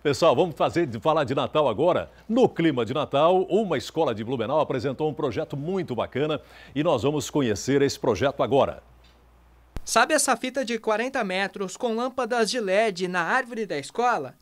Pessoal, vamos fazer falar de Natal agora. No clima de Natal, uma escola de Blumenau apresentou um projeto muito bacana e nós vamos conhecer esse projeto agora. Sabe essa fita de 40 metros com lâmpadas de LED na árvore da escola?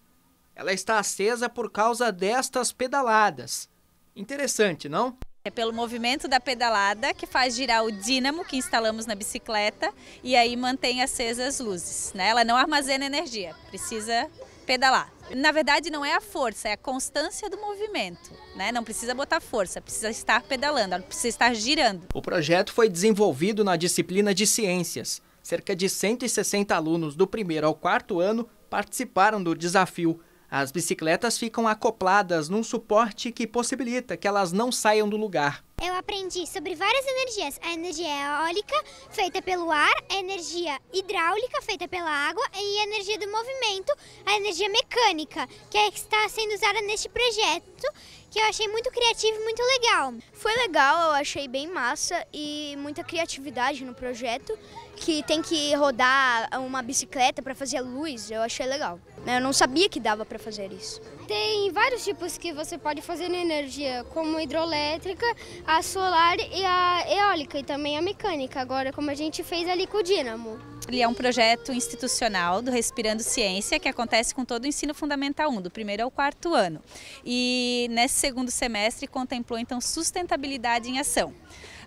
Ela está acesa por causa destas pedaladas. Interessante, não? É pelo movimento da pedalada que faz girar o dínamo que instalamos na bicicleta e aí mantém acesas as luzes. Né? Ela não armazena energia, precisa pedalar. Na verdade, não é a força, é a constância do movimento. Né? Não precisa botar força, precisa estar pedalando, precisa estar girando. O projeto foi desenvolvido na disciplina de ciências. Cerca de 160 alunos do primeiro ao quarto ano participaram do desafio. As bicicletas ficam acopladas num suporte que possibilita que elas não saiam do lugar eu aprendi sobre várias energias. A energia eólica, feita pelo ar, a energia hidráulica, feita pela água, e a energia do movimento, a energia mecânica, que, é que está sendo usada neste projeto que eu achei muito criativo e muito legal. Foi legal, eu achei bem massa e muita criatividade no projeto, que tem que rodar uma bicicleta para fazer luz, eu achei legal. Eu não sabia que dava para fazer isso. Tem vários tipos que você pode fazer na energia, como hidroelétrica, a solar e a eólica e também a mecânica, agora como a gente fez ali com o dínamo. Ele é um projeto institucional do Respirando Ciência, que acontece com todo o ensino fundamental 1, do primeiro ao quarto ano. E nesse segundo semestre contemplou então sustentabilidade em ação.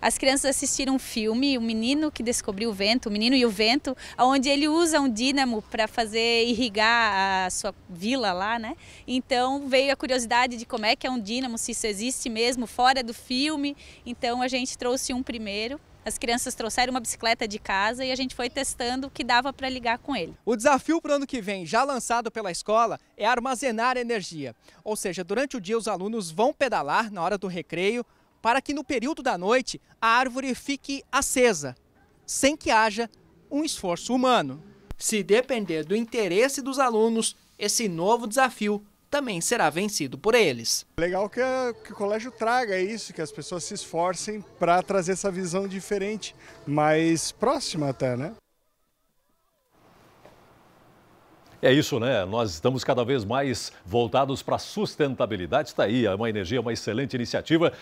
As crianças assistiram um filme, O Menino que Descobriu o Vento, O Menino e o Vento, onde ele usa um dínamo para fazer irrigar a sua vila lá, né? Então veio a curiosidade de como é que é um dínamo, se isso existe mesmo fora do filme. Então a gente trouxe um primeiro as crianças trouxeram uma bicicleta de casa e a gente foi testando o que dava para ligar com ele. O desafio para o ano que vem, já lançado pela escola, é armazenar energia. Ou seja, durante o dia os alunos vão pedalar na hora do recreio, para que no período da noite a árvore fique acesa, sem que haja um esforço humano. Se depender do interesse dos alunos, esse novo desafio também será vencido por eles. Legal que, a, que o colégio traga isso, que as pessoas se esforcem para trazer essa visão diferente, mais próxima até, né? É isso, né? Nós estamos cada vez mais voltados para a sustentabilidade. Está aí, é uma energia, uma excelente iniciativa